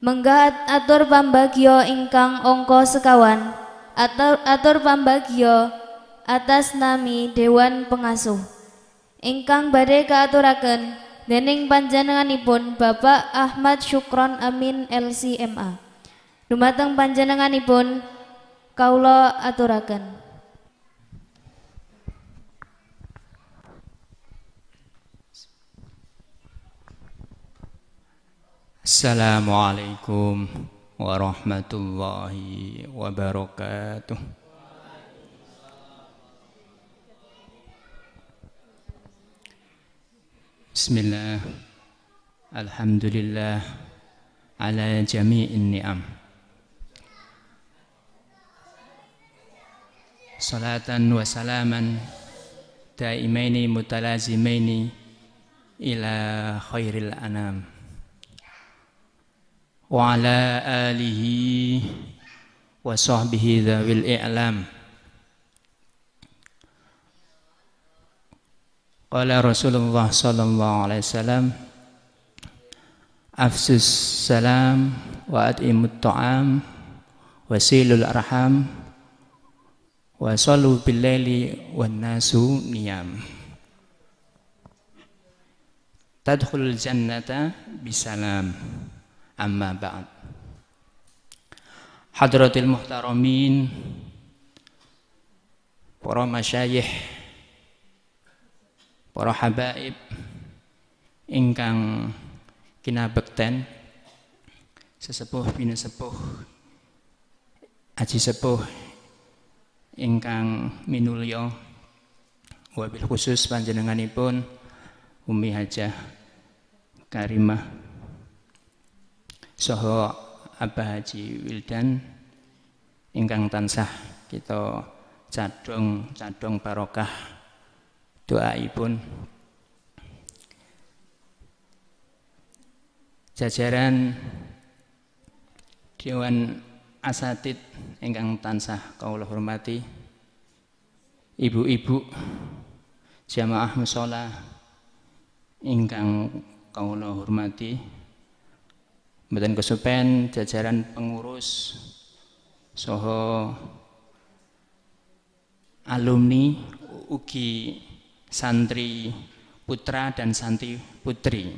Menggahat atur pambagyo ingkang angka sekawan atur, atur pambagyo atas nami Dewan Pengasuh ingkang badhe kaaturaken dening panjenenganipun Bapak Ahmad Syukron Amin LCMA. Dumateng panjenenganipun kaulo aturaken. السلام عليكم ورحمة الله وبركاته بسم الله الحمد لله على جميع النعم صلاة وسلاما دائمين متلازمين إلى خير الأنام وعلى آله وصحبه ذوي الإعلام قال رسول الله صلى الله عليه وسلم أفسد السلام وأطعم الطعام وسيل الأرحام وصلوا بالليل والناس نيام تدخل الجنة بسلام amma ba'd Hadratil muhtaramin Para masyayikh Para habaib Ingkang kinabekten Sesepuh bina sepuh Aji sepuh Ingkang minulya Wabil khusus panjenenganipun Umi Hajah Karimah Soho Abah Haji Wildan ingkang tansah kita cadung cadung barokah doa ibun jajaran Dewan Asatid ingkang tansah kawula hormati ibu-ibu jamaah musola ingkang kawula hormati Mboten kesupen jajaran pengurus soho alumni ugi santri putra dan santri putri.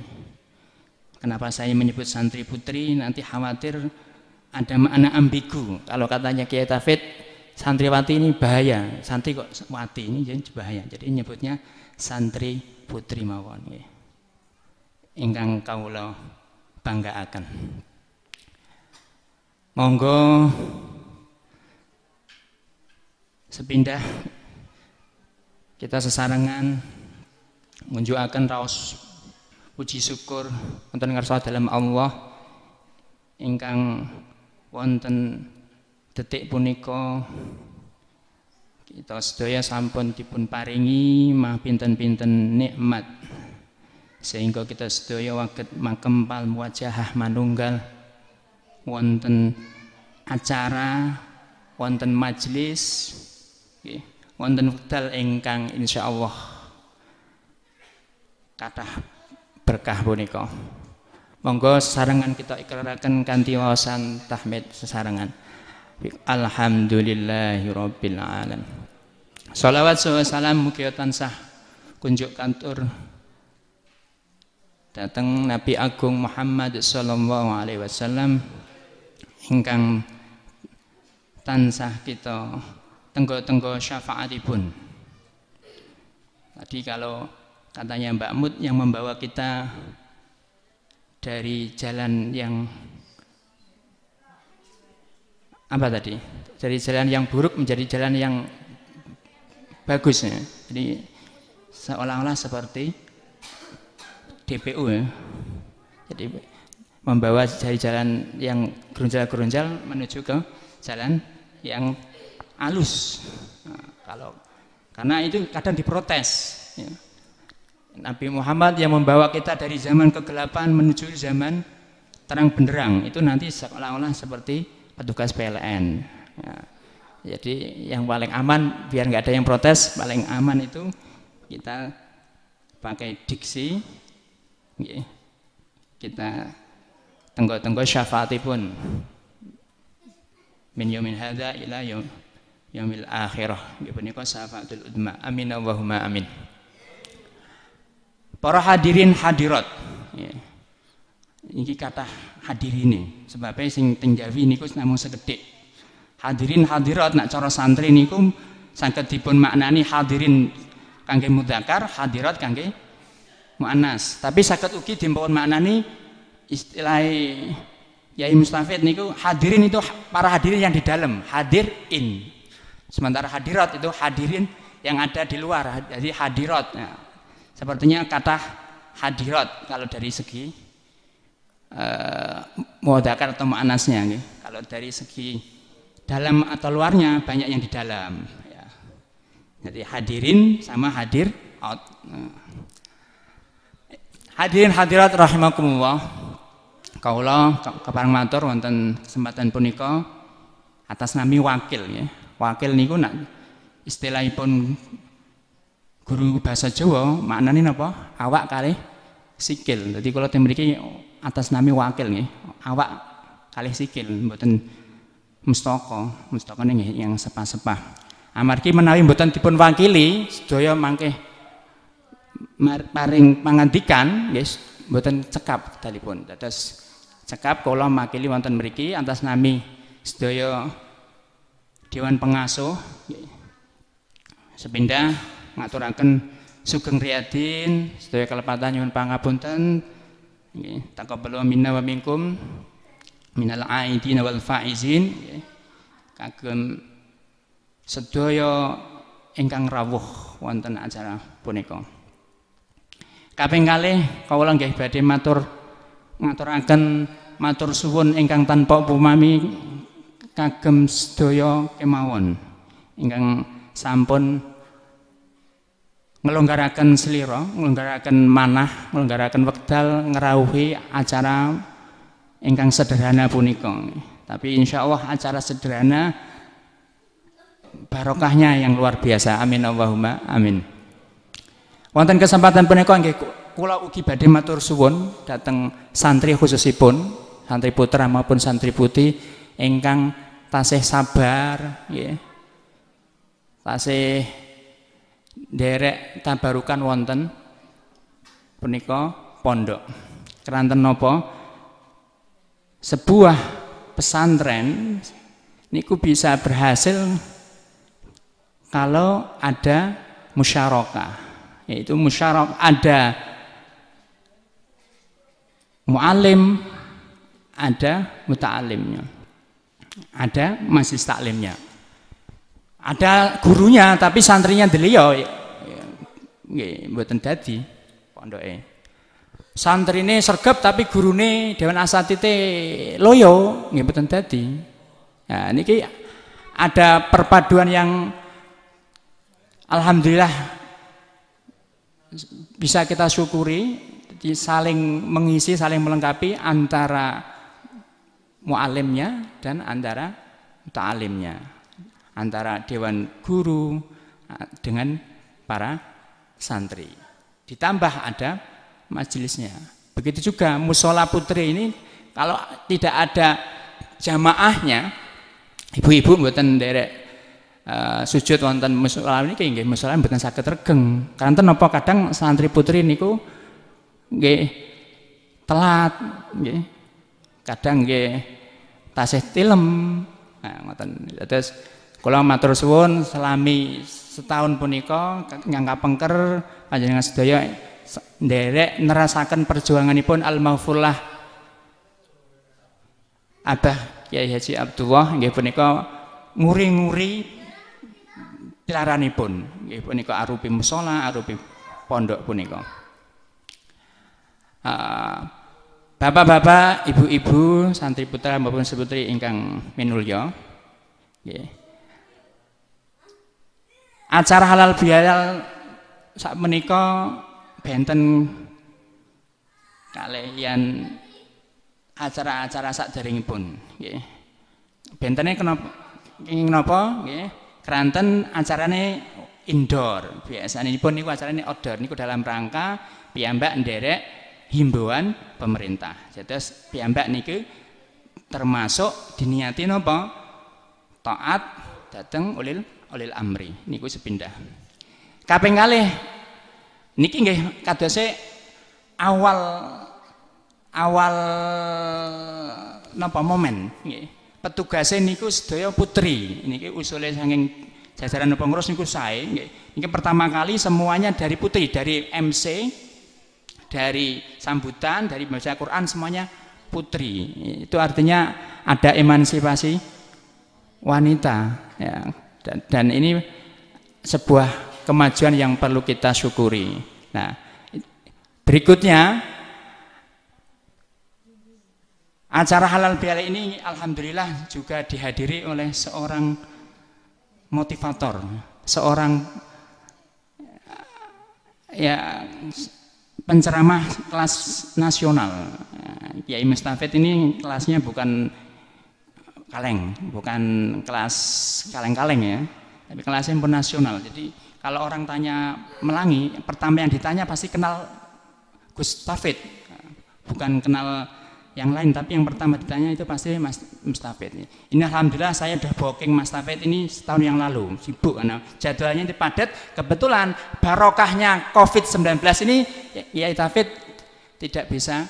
Kenapa saya menyebut santri putri? Nanti khawatir ada makna ambigu. Kalau katanya Kiai Tafid, santriwati ini bahaya. Santri kok wati ini jadi bahaya. Jadi nyebutnya santri putri mawon. Ingkang kaulah akan Monggo sepindah kita sesarengan menunjukkan raus puji syukur wonten ngarsa dalam Allah ingkang wonten detik punika kita sedaya sampun dipun paringi mah pinten-pinten nikmat sehingga kita sedaya waget makempal wajah manunggal wonten acara wonten majelis nggih wonten wekdal ingkang insyaallah kathah berkah punika monggo sesarengan kita ikraraken kanthi wawasan tahmid sesarengan alhamdulillahirabbil alamin Salawat salam mugia tansah kunjuk kantor datang Nabi Agung Muhammad sallallahu alaihi wasallam ingkang tansah kita tenggo-tenggo syafaatipun tadi kalau katanya Mbak Mut yang membawa kita dari jalan yang apa tadi dari jalan yang buruk menjadi jalan yang bagus ya. jadi seolah-olah seperti DPU ya. Iya. Jadi membawa dari jalan yang gerunjal-gerunjal menuju ke jalan yang halus. Nah, kalau karena itu kadang diprotes. Ya. Nabi Muhammad yang membawa kita dari zaman kegelapan menuju zaman terang benderang itu nanti seolah-olah seperti petugas PLN. Ya. Jadi yang paling aman biar nggak ada yang protes paling aman itu kita pakai diksi kita tenggo-tenggo syafaatipun. Min yumin hadza ila yum yumil akhirah. Nggih punika syafaatul udma. Amin Allahumma amin. Para hadirin hadirat. Nggih. kata hadirin sebabnya sing teng ini niku namung sekedhik. Hadirin hadirat nak cara santri niku sangat dipun maknani hadirin kangge mudakar, hadirat kangge muannas. Tapi uki ugi dimpun ini istilah Yai Mustafid niku hadirin itu para hadirin yang di dalam, hadirin. Sementara hadirat itu hadirin yang ada di luar, jadi hadirat. ya. sepertinya kata hadirat kalau dari segi uh, eh, muadakar atau ma'anasnya gitu. Ya. Kalau dari segi dalam atau luarnya banyak yang di dalam ya. Jadi hadirin sama hadir out. Nah. Hadirin hadirat rahimakumullah. Kaula kepareng matur wonten kesempatan punika atas nami wakil ya. Wakil niku nak istilahipun guru bahasa Jawa maknane napa? Awak kali sikil. Jadi kula tim mriki atas nami wakil nggih. Awak kali sikil mboten mustaka, mustaka ning yang sepah-sepah. Amargi menawi mboten dipun wakili sedaya mangke paring pangandikan guys buatan cekap dalipun dados cekap kalau makili wonten meriki atas nami sedoyo dewan pengasuh sepindah ngaturaken sugeng riyadin sedaya kelepatan nyuwun pangapunten nggih belum minna wa minkum minal aidin wal faizin kagem sedaya ingkang rawuh wonten acara punika Kaping kalih kawula nggih badhe matur akan matur suwun ingkang tanpa upami kagem sedaya kemawon ingkang sampun ngelonggarakan seliro, ngelonggarakan manah, ngelonggarakan wekdal ngerauhi acara ingkang sederhana punika. Tapi insya Allah acara sederhana barokahnya yang luar biasa. Amin Allahumma amin. Wonten kesempatan punika nggih kula ugi badhe matur suwun dhateng santri khususipun, santri putra maupun santri putih ingkang tasih sabar nggih. Tasih nderek tabarukan wonten punika pondok. Keranten nopo Sebuah pesantren niku bisa berhasil kalau ada musyarakah yaitu musyarak ada mualim ada muta'alimnya ada masih taklimnya ada gurunya tapi santrinya beliau nggih ya, ya, ya, mboten pondoknya santri santrine sergap tapi gurune dewan asatite loyo nggih mboten dadi nah niki ada perpaduan yang alhamdulillah bisa kita syukuri saling mengisi saling melengkapi antara mualimnya dan antara ta'alimnya antara dewan guru dengan para santri ditambah ada majelisnya begitu juga musola putri ini kalau tidak ada jamaahnya ibu-ibu buatan derek Eh, sujud wonten musola niki nggih musola mboten saged regeng. Kanten napa kadang santri putri niku nggih telat nggih. Kadang nggih tasih tilem. Nah, ngoten. Dados kula matur suwun selami setahun punika nyangka pengker panjenengan sedaya nderek perjuangan perjuanganipun al-maghfurlah Abah Kiai Haji Abdullah nggih punika nguri-nguri pun, nggih punika arupi musola, arupi pondok punika ah, Bapak-bapak, ibu-ibu, santri putra maupun seputri ingkang minulya. Nggih. Acara halal bihalal saat menikah, benten kalian acara-acara saat pun, pun. Bentennya kenapa Ingin kenapa? Keranten acarane indoor, biasanya pun niku acarane outdoor niku dalam rangka piyambak nderek himbauan pemerintah. Jadi piyambak niku termasuk diniati nopo Taat dateng ulil ulil amri niku sepindah. Kaping kalih niki nggih kadose awal awal nopo momen nggih petugasnya niku sedaya putri. Niki usulnya saking jajaran pengurus niku saya. Niki pertama kali semuanya dari putri, dari MC, dari sambutan, dari baca Quran semuanya putri. Itu artinya ada emansipasi wanita. Ya. Dan, dan ini sebuah kemajuan yang perlu kita syukuri. Nah, berikutnya Acara halal bihalal ini alhamdulillah juga dihadiri oleh seorang motivator, seorang eh, ya penceramah kelas nasional. Kiai Mustafid ini kelasnya bukan kaleng, bukan kelas kaleng-kaleng ya, tapi kelasnya pun nasional. Jadi kalau orang tanya Melangi, pertama yang ditanya pasti kenal Gustafid, bukan kenal yang lain tapi yang pertama ditanya itu pasti Mas Mustafid ini alhamdulillah saya udah booking Mas Mustafid ini setahun yang lalu sibuk karena jadwalnya itu padat kebetulan barokahnya COVID-19 ini ya Itafid tidak bisa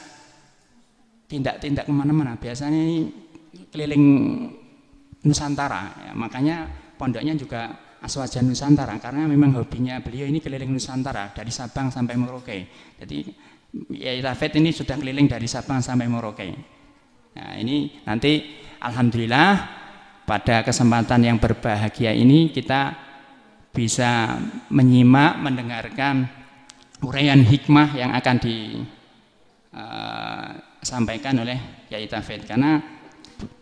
tindak-tindak kemana-mana biasanya ini keliling Nusantara ya, makanya pondoknya juga Aswaja Nusantara karena memang hobinya beliau ini keliling Nusantara dari Sabang sampai Merauke jadi Yai Lafet ini sudah keliling dari Sabang sampai Merauke. Nah ini nanti Alhamdulillah pada kesempatan yang berbahagia ini kita bisa menyimak, mendengarkan uraian hikmah yang akan disampaikan eh, oleh Yai Tafet karena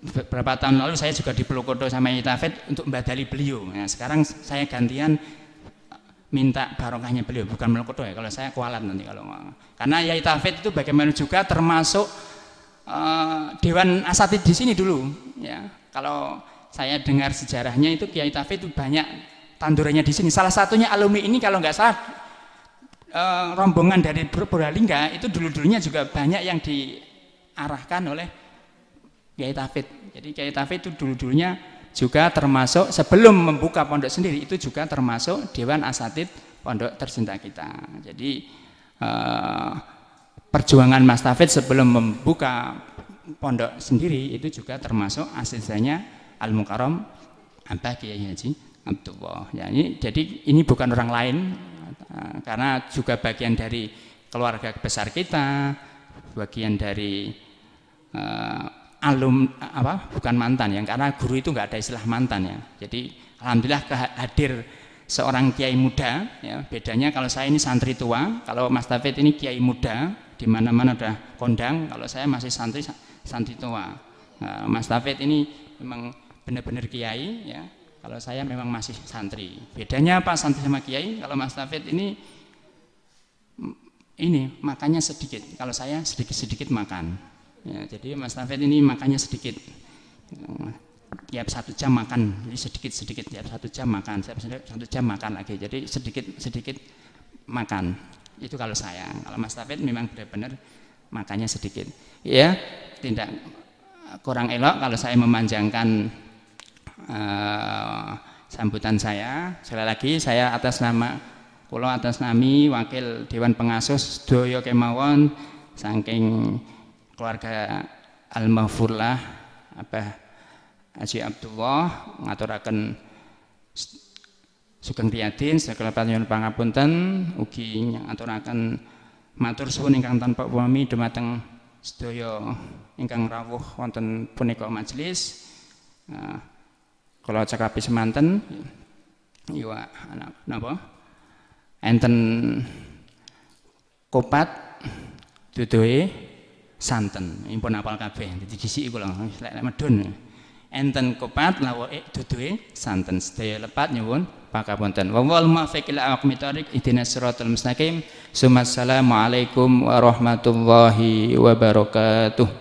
beberapa tahun lalu saya juga dipelukodo sama Yai Tafet untuk membadali beliau. Nah, sekarang saya gantian minta barokahnya beliau bukan melukut ya kalau saya kualat nanti kalau mau karena Yai Tafid itu bagaimana juga termasuk uh, Dewan Asatid di sini dulu ya kalau saya dengar sejarahnya itu Kiai Tafid itu banyak tandurannya di sini salah satunya alumni ini kalau nggak salah uh, rombongan dari Purbalingga itu dulu-dulunya juga banyak yang diarahkan oleh Kiai Tafid jadi Kiai Tafid itu dulu-dulunya juga termasuk sebelum membuka pondok sendiri itu juga termasuk dewan asatid pondok tercinta kita. Jadi eh, perjuangan Mas Tafid sebelum membuka pondok sendiri itu juga termasuk asisanya Al Mukarom Abah Kiai Haji Abdullah. Ya, ini, jadi ini bukan orang lain eh, karena juga bagian dari keluarga besar kita, bagian dari eh, alum apa bukan mantan ya karena guru itu nggak ada istilah mantan ya jadi alhamdulillah hadir seorang kiai muda ya bedanya kalau saya ini santri tua kalau Mas David ini kiai muda di mana mana udah kondang kalau saya masih santri santri tua nah, Mas David ini memang benar-benar kiai ya kalau saya memang masih santri bedanya apa santri sama kiai kalau Mas David ini ini makannya sedikit kalau saya sedikit-sedikit makan Ya, jadi Mas Tafet ini makannya sedikit. Tiap satu jam makan, jadi sedikit-sedikit tiap satu jam makan, tiap satu jam makan lagi. Jadi sedikit-sedikit makan. Itu kalau saya. Kalau Mas Tafet memang benar-benar makannya sedikit. Ya, tidak kurang elok kalau saya memanjangkan uh, sambutan saya. Sekali lagi saya atas nama Pulau atas nami wakil Dewan Pengasuh Doyo Kemawon saking keluarga Al-Mahfurlah apa Haji Abdullah ngaturaken Sugeng Riyadin segala panyuwun pangapunten ugi ngaturaken matur suwun ingkang tanpa upami dumateng sedaya ingkang rawuh wonten punika majelis uh, kula cekapi semanten iwa anak napa enten kopat dudoe santen impun apal kabeh dadi Iku kula lek medun enten kopat lawoke duduhe santen sedaya lepat nyuwun pakapunten wa wal muwaffiq ila aqmi tariq ihdinas siratal mustaqim sumassalamu alaikum warahmatullahi wabarakatuh